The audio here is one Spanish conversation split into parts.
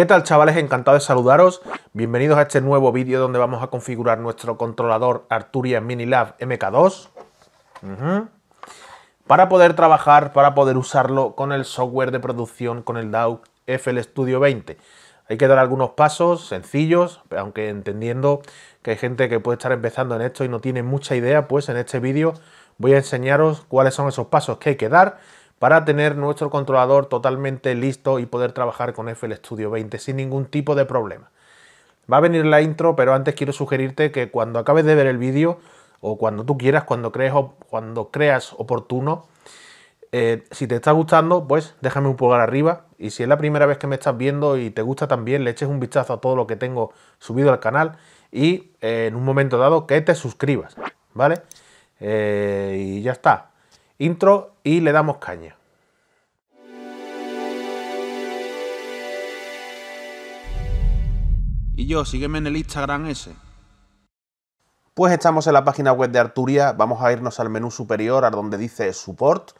¿Qué tal chavales? Encantado de saludaros. Bienvenidos a este nuevo vídeo donde vamos a configurar nuestro controlador Arturia Minilab MK2 para poder trabajar, para poder usarlo con el software de producción, con el DAW FL Studio 20. Hay que dar algunos pasos sencillos, aunque entendiendo que hay gente que puede estar empezando en esto y no tiene mucha idea, pues en este vídeo voy a enseñaros cuáles son esos pasos que hay que dar para tener nuestro controlador totalmente listo y poder trabajar con FL Studio 20 sin ningún tipo de problema. Va a venir la intro, pero antes quiero sugerirte que cuando acabes de ver el vídeo o cuando tú quieras, cuando, crees, cuando creas oportuno, eh, si te está gustando, pues déjame un pulgar arriba. Y si es la primera vez que me estás viendo y te gusta también, le eches un vistazo a todo lo que tengo subido al canal y eh, en un momento dado que te suscribas, ¿vale? Eh, y ya está. Intro y le damos caña. Y yo, sígueme en el Instagram ese. Pues estamos en la página web de Arturia, vamos a irnos al menú superior a donde dice Support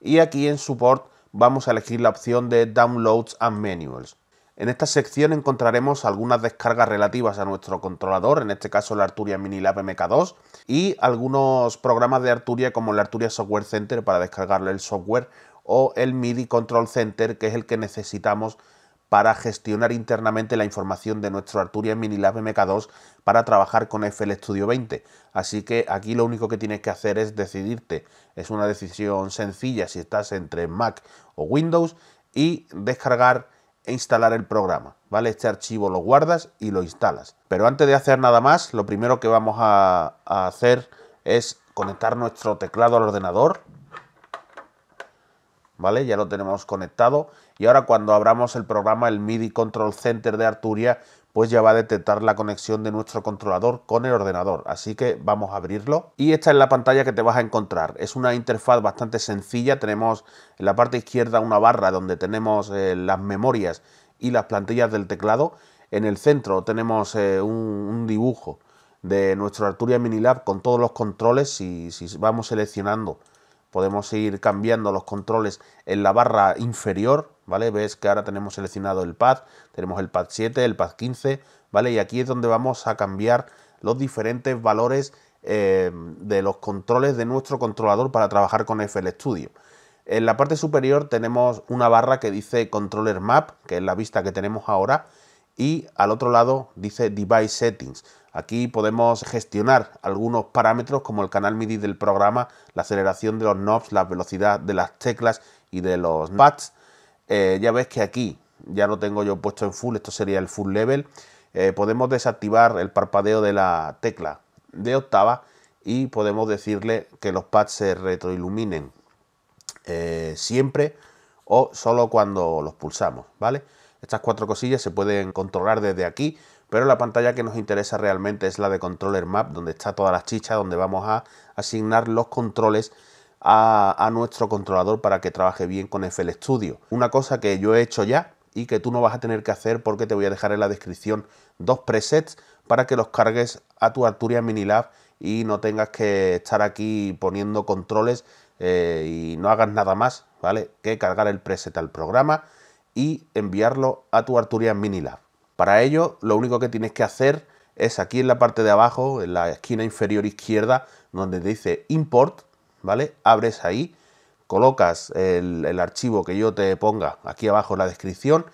y aquí en Support vamos a elegir la opción de Downloads and Manuals. En esta sección encontraremos algunas descargas relativas a nuestro controlador, en este caso la Arturia Mini Lab MK2, y algunos programas de Arturia como el Arturia Software Center para descargarle el software o el MIDI Control Center, que es el que necesitamos para gestionar internamente la información de nuestro Mini Minilab MK2 para trabajar con FL Studio 20. Así que aquí lo único que tienes que hacer es decidirte. Es una decisión sencilla si estás entre Mac o Windows y descargar e instalar el programa, ¿vale? Este archivo lo guardas y lo instalas. Pero antes de hacer nada más, lo primero que vamos a hacer es conectar nuestro teclado al ordenador ya lo tenemos conectado y ahora cuando abramos el programa, el MIDI Control Center de Arturia, pues ya va a detectar la conexión de nuestro controlador con el ordenador. Así que vamos a abrirlo y esta es la pantalla que te vas a encontrar. Es una interfaz bastante sencilla, tenemos en la parte izquierda una barra donde tenemos eh, las memorias y las plantillas del teclado. En el centro tenemos eh, un, dibujo de nuestro Arturia Minilab con todos los controles y si vamos seleccionando podemos ir cambiando los controles en la barra inferior, ¿vale? Ves que ahora tenemos seleccionado el pad, tenemos el pad 7, el pad 15, ¿vale? Y aquí es donde vamos a cambiar los diferentes valores eh, de los controles de nuestro controlador para trabajar con FL Studio. En la parte superior tenemos una barra que dice Controller Map, que es la vista que tenemos ahora, y al otro lado dice Device Settings. Aquí podemos gestionar algunos parámetros como el canal MIDI del programa, la aceleración de los knobs, la velocidad de las teclas y de los pads. Eh, ya ves que aquí ya lo tengo yo puesto en full, esto sería el full level. Eh, podemos desactivar el parpadeo de la tecla de octava y podemos decirle que los pads se retroiluminen eh, siempre o solo cuando los pulsamos, ¿vale? Estas cuatro cosillas se pueden controlar desde aquí pero la pantalla que nos interesa realmente es la de Controller Map, donde está toda la chicha, donde vamos a asignar los controles a, nuestro controlador para que trabaje bien con FL Studio. Una cosa que yo he hecho ya y que tú no vas a tener que hacer porque te voy a dejar en la descripción dos presets para que los cargues a tu Arturia Minilab y no tengas que estar aquí poniendo controles eh, y no hagas nada más, ¿vale? Que cargar el preset al programa y enviarlo a tu Arturia Minilab. Para ello, lo único que tienes que hacer es aquí en la parte de abajo, en la esquina inferior izquierda, donde dice import, ¿vale? Abres ahí, colocas el, archivo que yo te ponga aquí abajo en la descripción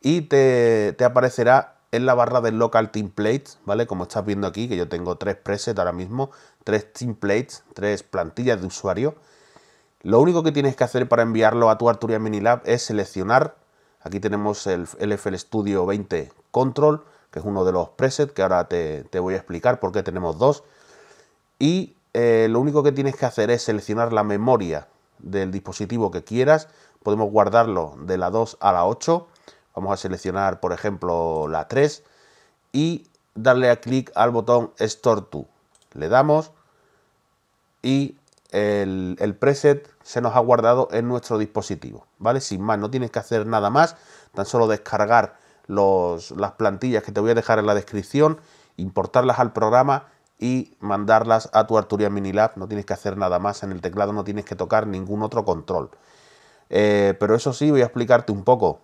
y te, aparecerá en la barra del local templates, ¿vale? Como estás viendo aquí, que yo tengo tres presets ahora mismo, tres templates, tres plantillas de usuario. Lo único que tienes que hacer para enviarlo a tu Arturia Minilab es seleccionar Aquí tenemos el LFL Studio 20 Control, que es uno de los presets que ahora te, voy a explicar por qué tenemos dos. Y eh, lo único que tienes que hacer es seleccionar la memoria del dispositivo que quieras. Podemos guardarlo de la 2 a la 8. Vamos a seleccionar, por ejemplo, la 3 y darle a clic al botón Store to. Le damos y el, preset se nos ha guardado en nuestro dispositivo, ¿vale? Sin más, no tienes que hacer nada más, tan solo descargar las plantillas que te voy a dejar en la descripción, importarlas al programa y mandarlas a tu Arturia Minilab, no tienes que hacer nada más en el teclado, no tienes que tocar ningún otro control. Eh, pero eso sí, voy a explicarte un poco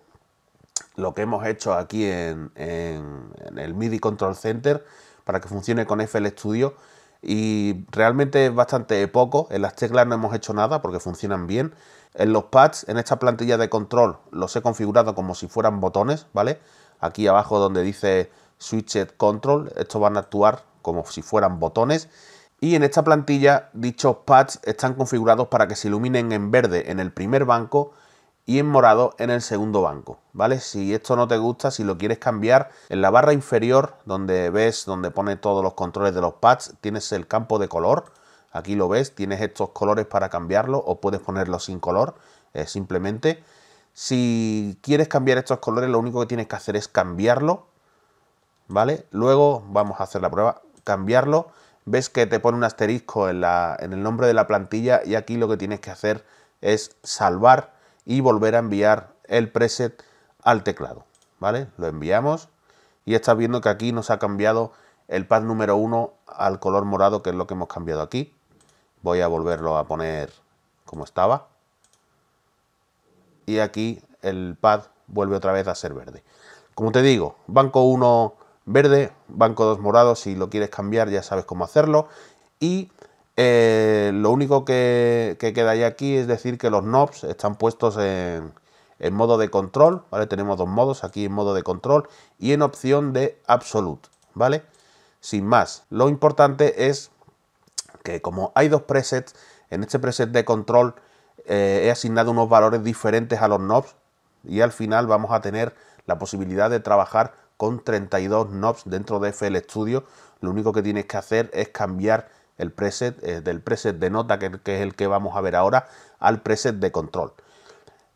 lo que hemos hecho aquí en, en el MIDI Control Center para que funcione con FL Studio y realmente es bastante poco. En las teclas no hemos hecho nada porque funcionan bien. En los pads, en esta plantilla de control, los he configurado como si fueran botones, ¿vale? Aquí abajo donde dice Switch Control, estos van a actuar como si fueran botones. Y en esta plantilla, dichos pads están configurados para que se iluminen en verde en el primer banco y en morado en el segundo banco, ¿vale? Si esto no te gusta, si lo quieres cambiar, en la barra inferior donde ves, donde pone todos los controles de los pads, tienes el campo de color, aquí lo ves, tienes estos colores para cambiarlo o puedes ponerlo sin color, eh, simplemente. Si quieres cambiar estos colores, lo único que tienes que hacer es cambiarlo, ¿vale? Luego vamos a hacer la prueba, cambiarlo. Ves que te pone un asterisco en, en el nombre de la plantilla y aquí lo que tienes que hacer es salvar y volver a enviar el preset al teclado. ¿Vale? Lo enviamos y estás viendo que aquí nos ha cambiado el pad número 1 al color morado, que es lo que hemos cambiado aquí. Voy a volverlo a poner como estaba. Y aquí el pad vuelve otra vez a ser verde. Como te digo, banco 1 verde, banco 2 morado, si lo quieres cambiar ya sabes cómo hacerlo. Y eh, lo único que, queda ya aquí es decir que los knobs están puestos en, modo de control, Tenemos dos modos, aquí en modo de control y en opción de absolute, ¿vale? Sin más, lo importante es que como hay dos presets, en este preset de control eh, he asignado unos valores diferentes a los knobs y al final vamos a tener la posibilidad de trabajar con 32 knobs dentro de FL Studio. Lo único que tienes que hacer es cambiar el preset, eh, del preset de nota, que, es el que vamos a ver ahora, al preset de control.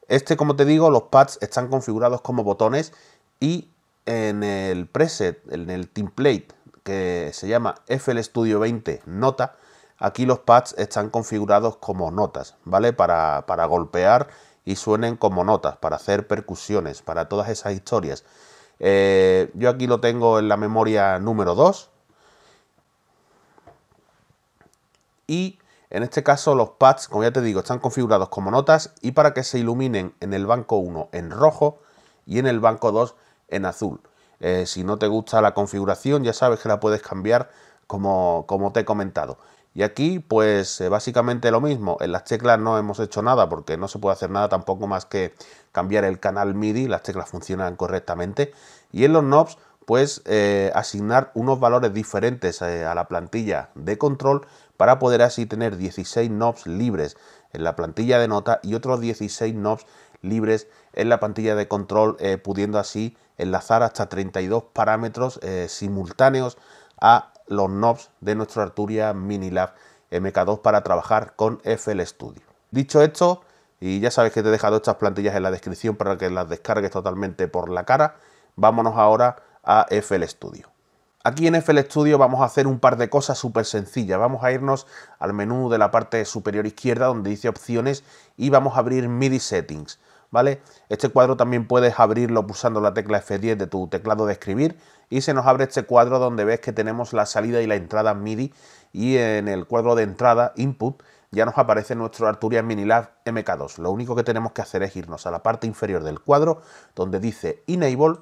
Este, como te digo, los pads están configurados como botones y en el preset, en el template que se llama FL Studio 20 Nota, aquí los pads están configurados como notas, ¿vale? Para, para golpear y suenen como notas, para hacer percusiones, para todas esas historias. Eh, yo aquí lo tengo en la memoria número 2, y en este caso los pads, como ya te digo, están configurados como notas y para que se iluminen en el banco 1 en rojo y en el banco 2 en azul. Eh, si no te gusta la configuración ya sabes que la puedes cambiar como, te he comentado. Y aquí pues eh, básicamente lo mismo, en las teclas no hemos hecho nada porque no se puede hacer nada tampoco más que cambiar el canal MIDI, las teclas funcionan correctamente. Y en los knobs pues eh, asignar unos valores diferentes a la plantilla de control para poder así tener 16 knobs libres en la plantilla de nota y otros 16 knobs libres en la plantilla de control, eh, pudiendo así enlazar hasta 32 parámetros eh, simultáneos a los knobs de nuestro Arturia Minilab MK2 para trabajar con FL Studio. Dicho esto, y ya sabes que te he dejado estas plantillas en la descripción para que las descargues totalmente por la cara, vámonos ahora a FL Studio. Aquí en FL Studio vamos a hacer un par de cosas súper sencillas. Vamos a irnos al menú de la parte superior izquierda donde dice opciones y vamos a abrir MIDI Settings. ¿Vale? Este cuadro también puedes abrirlo pulsando la tecla F10 de tu teclado de escribir y se nos abre este cuadro donde ves que tenemos la salida y la entrada MIDI y en el cuadro de entrada Input ya nos aparece nuestro Arturia Minilab MK2. Lo único que tenemos que hacer es irnos a la parte inferior del cuadro donde dice Enable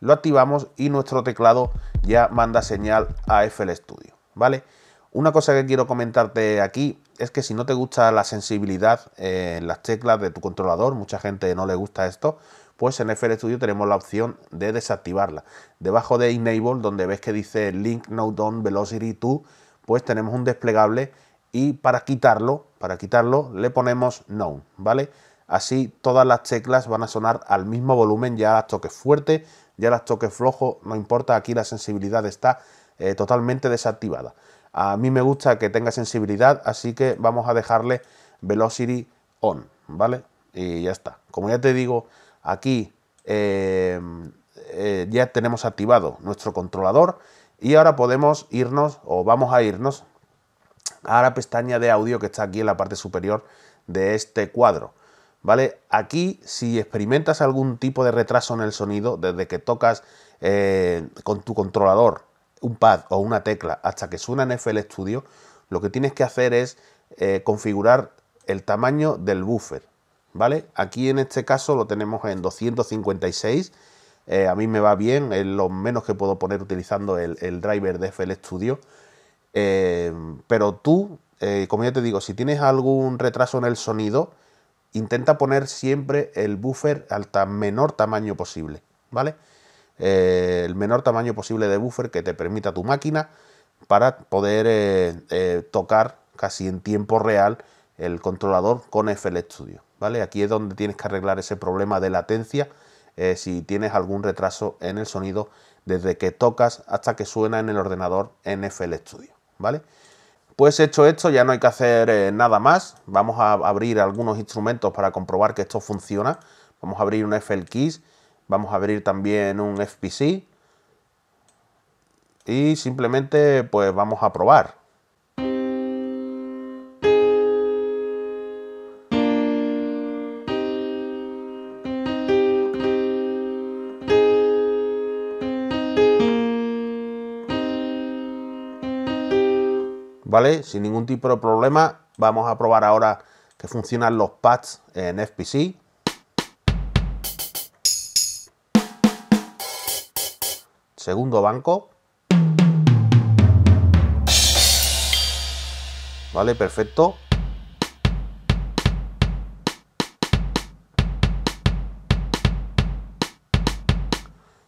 lo activamos y nuestro teclado ya manda señal a FL Studio, ¿vale? Una cosa que quiero comentarte aquí es que si no te gusta la sensibilidad en las teclas de tu controlador, mucha gente no le gusta esto, pues en FL Studio tenemos la opción de desactivarla. Debajo de Enable, donde ves que dice Link No Down, Velocity to, pues tenemos un desplegable y para quitarlo, para quitarlo le ponemos No, ¿vale? Así todas las teclas van a sonar al mismo volumen, ya las toques fuerte, ya las toques flojo, no importa, aquí la sensibilidad está eh, totalmente desactivada. A mí me gusta que tenga sensibilidad, así que vamos a dejarle Velocity On, ¿vale? Y ya está. Como ya te digo, aquí eh, eh, ya tenemos activado nuestro controlador y ahora podemos irnos o vamos a irnos a la pestaña de audio que está aquí en la parte superior de este cuadro. ¿vale? Aquí, si experimentas algún tipo de retraso en el sonido, desde que tocas eh, con tu controlador un pad o una tecla hasta que suena en FL Studio, lo que tienes que hacer es eh, configurar el tamaño del buffer, ¿vale? Aquí en este caso lo tenemos en 256, eh, a mí me va bien, es lo menos que puedo poner utilizando el, el driver de FL Studio, pero tú, como ya te digo, si tienes algún retraso en el sonido, intenta poner siempre el buffer al tan menor tamaño posible, ¿vale? Eh, el menor tamaño posible de buffer que te permita tu máquina para poder eh, eh, tocar casi en tiempo real el controlador con FL Studio, ¿vale? Aquí es donde tienes que arreglar ese problema de latencia si tienes algún retraso en el sonido desde que tocas hasta que suena en el ordenador en FL Studio, ¿vale? Pues hecho esto, ya no hay que hacer eh, nada más. Vamos a abrir algunos instrumentos para comprobar que esto funciona. Vamos a abrir un FL Keys, vamos a abrir también un FPC. Y simplemente pues vamos a probar. Sin ningún tipo de problema. Vamos a probar ahora que funcionan los pads en FPC. Segundo banco. Vale, perfecto.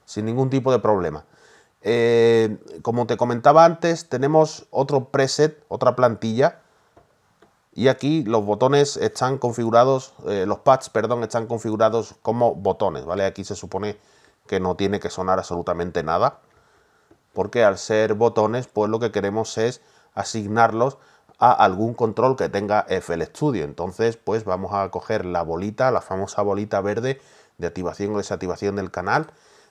Sin ningún tipo de problema. Eh, como te comentaba antes, tenemos otro preset, otra plantilla. Y aquí los botones están configurados, eh, los pads, perdón, están configurados como botones, ¿vale? Aquí se supone que no tiene que sonar absolutamente nada. Porque al ser botones, pues lo que queremos es asignarlos a algún control que tenga FL Studio. Entonces, pues vamos a coger la bolita, la famosa bolita verde de activación o desactivación del canal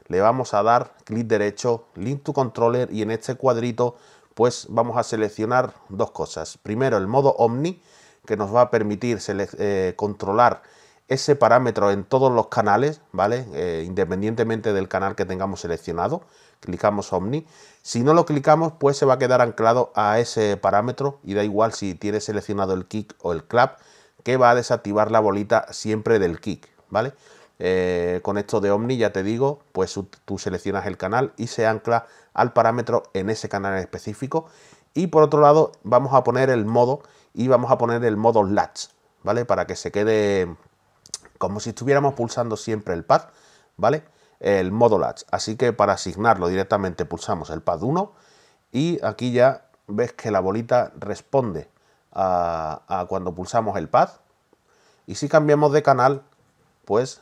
le vamos a dar clic derecho, link to controller y en este cuadrito pues vamos a seleccionar dos cosas. Primero el modo Omni que nos va a permitir eh, controlar ese parámetro en todos los canales, ¿vale? Eh, independientemente del canal que tengamos seleccionado. Clicamos Omni. Si no lo clicamos, pues se va a quedar anclado a ese parámetro y da igual si tiene seleccionado el kick o el clap, que va a desactivar la bolita siempre del kick, ¿vale? Eh, con esto de Omni, ya te digo, pues tú seleccionas el canal y se ancla al parámetro en ese canal específico. Y por otro lado, vamos a poner el modo y vamos a poner el modo latch, ¿vale? Para que se quede como si estuviéramos pulsando siempre el pad, ¿vale? El modo latch. Así que para asignarlo directamente pulsamos el pad 1 y aquí ya ves que la bolita responde a cuando pulsamos el pad. Y si cambiamos de canal, pues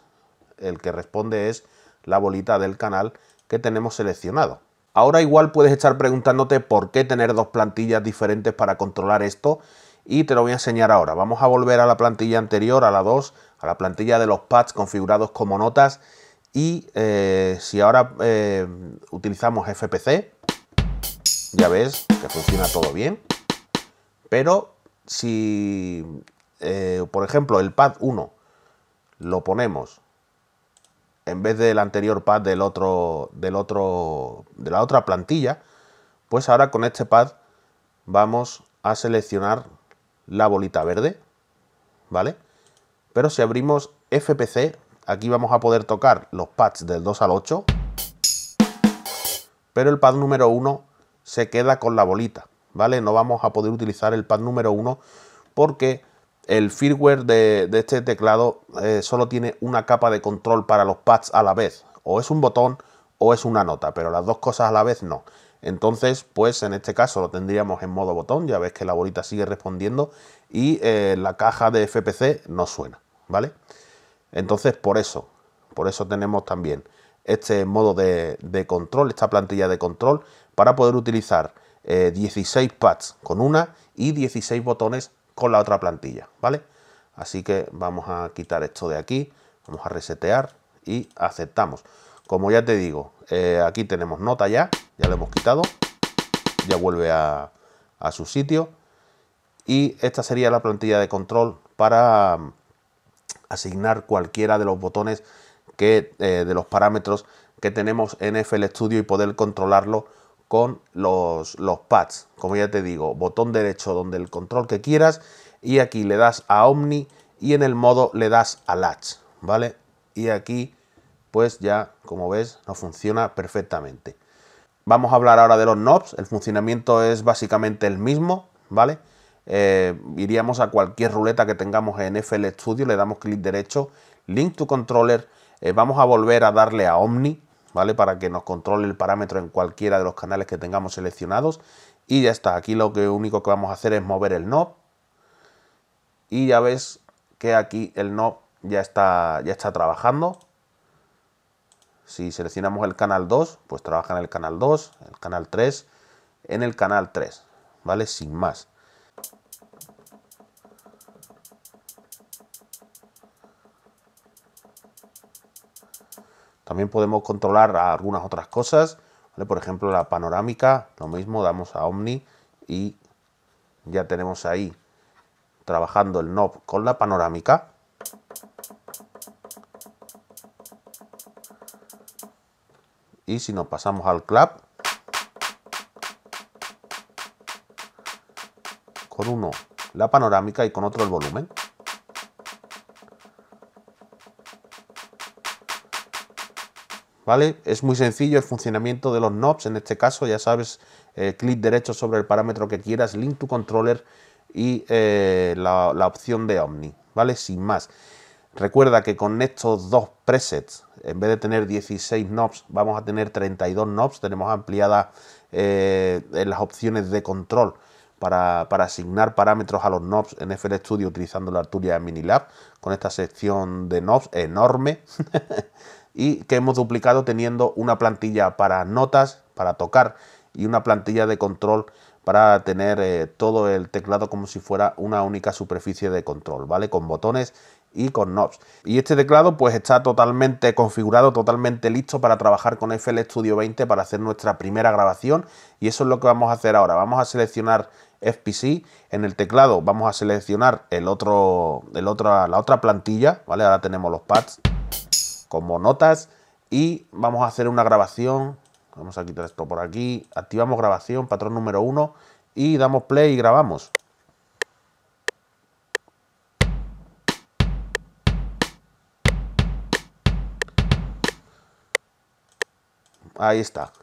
el que responde es la bolita del canal que tenemos seleccionado. Ahora igual puedes estar preguntándote por qué tener dos plantillas diferentes para controlar esto y te lo voy a enseñar ahora. Vamos a volver a la plantilla anterior, a la 2, a la plantilla de los pads configurados como notas y eh, si ahora eh, utilizamos FPC, ya ves que funciona todo bien, pero si, eh, por ejemplo, el pad 1 lo ponemos en vez del anterior pad del otro, del otro, de la otra plantilla, pues ahora con este pad vamos a seleccionar la bolita verde, ¿vale? Pero si abrimos FPC, aquí vamos a poder tocar los pads del 2 al 8, pero el pad número 1 se queda con la bolita, ¿vale? No vamos a poder utilizar el pad número 1 porque el firmware de, este teclado eh, solo tiene una capa de control para los pads a la vez. O es un botón o es una nota, pero las dos cosas a la vez no. Entonces, pues en este caso lo tendríamos en modo botón, ya ves que la bolita sigue respondiendo y eh, la caja de FPC no suena, ¿vale? Entonces, por eso, por eso tenemos también este modo de, control, esta plantilla de control, para poder utilizar 16 eh, pads con una y 16 botones con la otra plantilla, ¿vale? Así que vamos a quitar esto de aquí, vamos a resetear y aceptamos. Como ya te digo, eh, aquí tenemos nota ya, ya lo hemos quitado, ya vuelve a, su sitio. Y esta sería la plantilla de control para mm, asignar cualquiera de los botones que, eh, de los parámetros que tenemos en FL Studio y poder controlarlo con los, los pads. Como ya te digo, botón derecho donde el control que quieras y aquí le das a Omni y en el modo le das a Latch, ¿vale? Y aquí pues ya, como ves, no funciona perfectamente. Vamos a hablar ahora de los knobs, el funcionamiento es básicamente el mismo, ¿vale? Eh, iríamos a cualquier ruleta que tengamos en FL Studio, le damos clic derecho, Link to Controller, eh, vamos a volver a darle a Omni, para que nos controle el parámetro en cualquiera de los canales que tengamos seleccionados. Y ya está, aquí lo único que vamos a hacer es mover el knob. Y ya ves que aquí el knob ya está, ya está trabajando. Si seleccionamos el canal 2, pues trabaja en el canal 2, el canal 3, en el canal 3, ¿vale? Sin más. También podemos controlar algunas otras cosas, por ejemplo la panorámica, lo mismo, damos a Omni y ya tenemos ahí trabajando el knob con la panorámica. Y si nos pasamos al clap, con uno la panorámica y con otro el volumen. ¿vale? Es muy sencillo el funcionamiento de los knobs, en este caso ya sabes, eh, clic derecho sobre el parámetro que quieras, link to controller y eh, la, opción de Omni, ¿vale? Sin más. Recuerda que con estos dos presets, en vez de tener 16 knobs, vamos a tener 32 knobs, tenemos ampliadas eh, las opciones de control. Para, para, asignar parámetros a los knobs en FL Studio utilizando la Arturia Minilab con esta sección de knobs enorme y que hemos duplicado teniendo una plantilla para notas, para tocar y una plantilla de control para tener eh, todo el teclado como si fuera una única superficie de control, ¿vale? Con botones y con knobs. Y este teclado pues está totalmente configurado, totalmente listo para trabajar con FL Studio 20 para hacer nuestra primera grabación y eso es lo que vamos a hacer ahora. Vamos a seleccionar FPC, en el teclado vamos a seleccionar el otro, el otro, la otra plantilla, ¿vale? Ahora tenemos los pads como notas y vamos a hacer una grabación. Vamos a quitar esto por aquí. Activamos grabación, patrón número 1 y damos play y grabamos. Ahí está.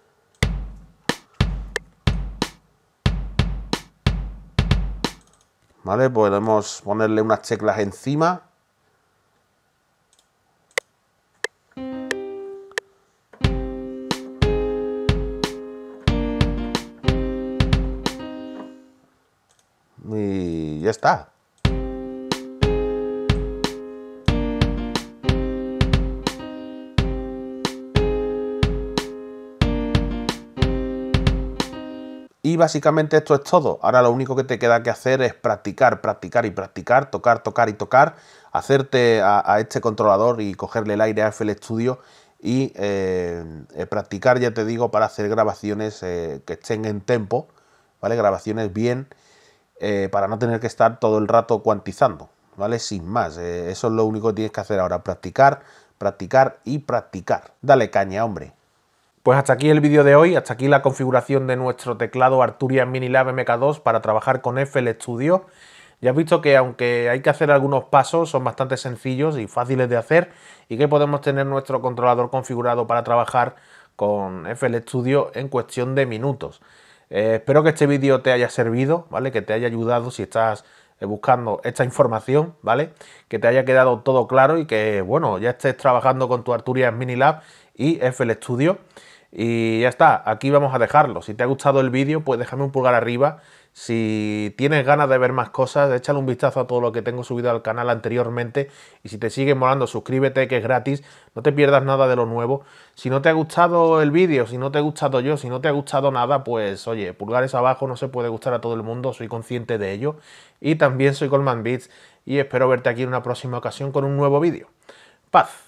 ¿Vale? Podemos ponerle unas teclas encima Y básicamente esto es todo. Ahora lo único que te queda que hacer es practicar, practicar y practicar, tocar, tocar y tocar, hacerte a, este controlador y cogerle el aire a FL Studio y eh, eh, practicar, ya te digo, para hacer grabaciones eh, que estén en tempo, ¿vale? Grabaciones bien eh, para no tener que estar todo el rato cuantizando, ¿vale? Sin más, eh, eso es lo único que tienes que hacer ahora, practicar, practicar y practicar. Dale caña, hombre. Pues hasta aquí el vídeo de hoy, hasta aquí la configuración de nuestro teclado Mini Minilab MK2 para trabajar con FL Studio. Ya has visto que aunque hay que hacer algunos pasos, son bastante sencillos y fáciles de hacer y que podemos tener nuestro controlador configurado para trabajar con FL Studio en cuestión de minutos. Eh, espero que este vídeo te haya servido, ¿vale? Que te haya ayudado si estás eh, buscando esta información, ¿vale? Que te haya quedado todo claro y que, bueno, ya estés trabajando con tu en Minilab y FL Studio. Y ya está, aquí vamos a dejarlo. Si te ha gustado el vídeo, pues déjame un pulgar arriba si tienes ganas de ver más cosas, échale un vistazo a todo lo que tengo subido al canal anteriormente. Y si te sigue molando, suscríbete, que es gratis. No te pierdas nada de lo nuevo. Si no te ha gustado el vídeo, si no te ha gustado yo, si no te ha gustado nada, pues oye, pulgares abajo, no se puede gustar a todo el mundo, soy consciente de ello. Y también soy Goldman Beats y espero verte aquí en una próxima ocasión con un nuevo vídeo. Paz.